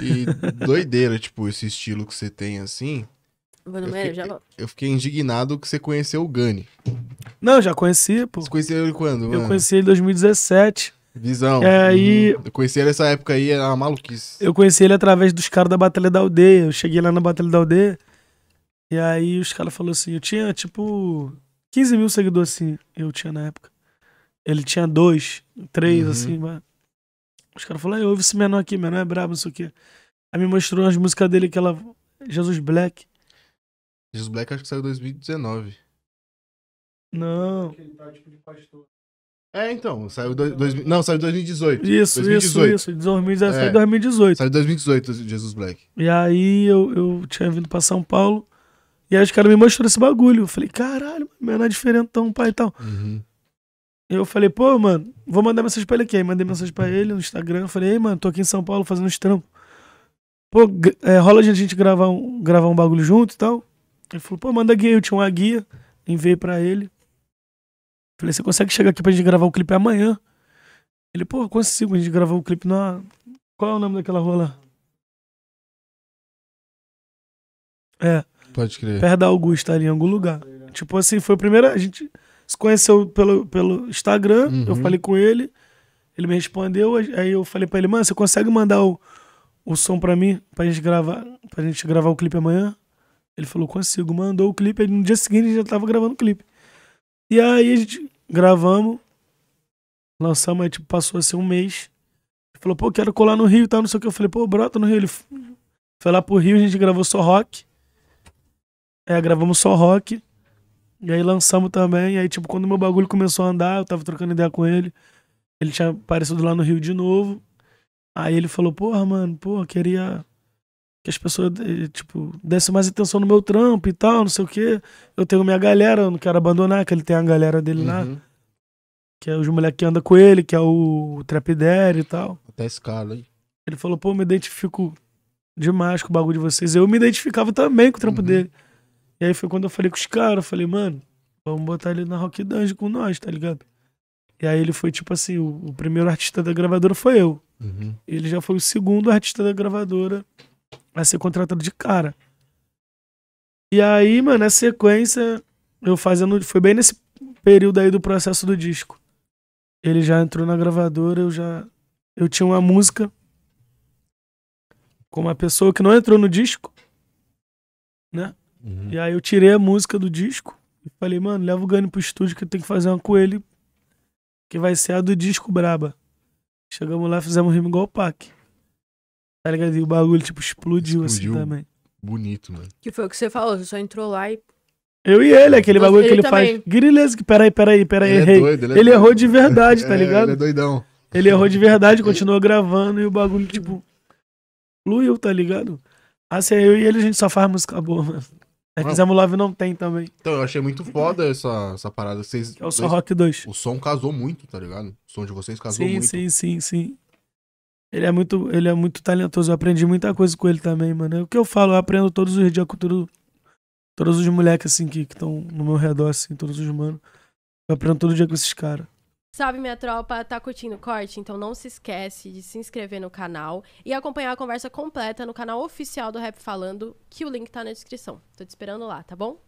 E doideira, tipo, esse estilo que você tem assim. Vou no eu, fiquei, já eu fiquei indignado que você conheceu o Gani. Não, já conheci, pô. Você conheceu ele quando? Mano? Eu conheci ele em 2017. Visão. É, e... Eu conheci ele nessa época aí, era uma maluquice. Eu conheci ele através dos caras da Batalha da Aldeia. Eu cheguei lá na Batalha da Aldeia. E aí os caras falaram assim: eu tinha tipo 15 mil seguidores assim, eu tinha na época. Ele tinha dois, três, uhum. assim, mano. Os caras falaram, eu ouvi esse menor aqui, menor é brabo, não sei o quê. Aí me mostrou as músicas dele, aquela. Jesus Black. Jesus Black acho que saiu em 2019. Não. Tipo, é, então, saiu dois, não, saiu em 2018. Isso, 2018. isso, isso. 2018 é, 2018. Saiu em 2018, Jesus Black. E aí eu, eu tinha vindo pra São Paulo. E aí os caras me mostraram esse bagulho. Eu falei, caralho, menor é diferentão, pai e tal. Uhum. Eu falei, pô, mano, vou mandar mensagem pra ele aqui. Aí mandei mensagem pra ele no Instagram. Falei, ei, mano, tô aqui em São Paulo fazendo uns trampos. Pô, é, rola a gente gravar um, gravar um bagulho junto e tal. Ele falou, pô, manda guia. Eu tinha uma guia, enviei pra ele. Falei, você consegue chegar aqui pra gente gravar o clipe amanhã? Ele, pô, consigo. A gente gravou o clipe na. Qual é o nome daquela rua lá? É. Pode crer. Perto da Augusta, ali, em algum lugar. Tipo assim, foi a primeira. A gente se conheceu pelo, pelo Instagram, uhum. eu falei com ele, ele me respondeu, aí eu falei para ele, mano, você consegue mandar o, o som para mim, pra gente gravar, pra gente gravar o clipe amanhã? Ele falou, consigo, mandou o clipe, aí no dia seguinte a gente já tava gravando o clipe. E aí a gente gravamos, lançamos, aí tipo, passou assim um mês. Ele falou, pô, quero colar no Rio e tal, não sei o que. Eu falei, pô, brota no Rio. Ele foi lá pro Rio, a gente gravou só rock. É, gravamos só rock. E aí lançamos também. E aí, tipo, quando meu bagulho começou a andar, eu tava trocando ideia com ele. Ele tinha aparecido lá no Rio de novo. Aí ele falou, porra, mano, porra, queria que as pessoas, eh, tipo, dessem mais atenção no meu trampo e tal, não sei o quê. Eu tenho minha galera, eu não quero abandonar, que ele tem a galera dele uhum. lá. Que é os moleques que anda com ele, que é o Trapidério e tal. Até escala hein? Ele falou, pô, me identifico demais com o bagulho de vocês. Eu me identificava também com o trampo uhum. dele. E aí foi quando eu falei com os caras, eu falei, mano, vamos botar ele na Rock Dungeon com nós, tá ligado? E aí ele foi tipo assim, o, o primeiro artista da gravadora foi eu. Uhum. Ele já foi o segundo artista da gravadora a ser contratado de cara. E aí, mano, na sequência, eu fazendo. Foi bem nesse período aí do processo do disco. Ele já entrou na gravadora, eu já. Eu tinha uma música com uma pessoa que não entrou no disco, né? Uhum. E aí eu tirei a música do disco e falei, mano, leva o Gani pro estúdio que eu tenho que fazer uma com ele, que vai ser a do disco braba. Chegamos lá, fizemos rima igual o Pac. Tá ligado? E o bagulho, tipo, explodiu, assim, explodiu assim também. Bonito, mano. Que foi o que você falou, você só entrou lá e. Eu e ele, aquele bagulho ele que ele também. faz. que peraí, peraí, peraí, ele é errei. É doido, ele, é ele errou de verdade, tá ligado? É, ele é doidão. Ele errou de verdade, continuou gravando e o bagulho, tipo, fluiu, tá ligado? Assim, eu e ele a gente só faz música boa, mano. É que Love não tem também. Então, eu achei muito foda essa, essa parada. Vocês, é o Só Rock 2. O som casou muito, tá ligado? O som de vocês casou sim, muito. Sim, sim, sim. Ele é muito, ele é muito talentoso. Eu aprendi muita coisa com ele também, mano. É o que eu falo, eu aprendo todos os dias com tudo, todos os moleques assim que estão no meu redor, assim, todos os manos. Eu aprendo todo dia com esses caras. Salve, minha tropa! Tá curtindo o corte? Então não se esquece de se inscrever no canal e acompanhar a conversa completa no canal oficial do Rap Falando, que o link tá na descrição. Tô te esperando lá, tá bom?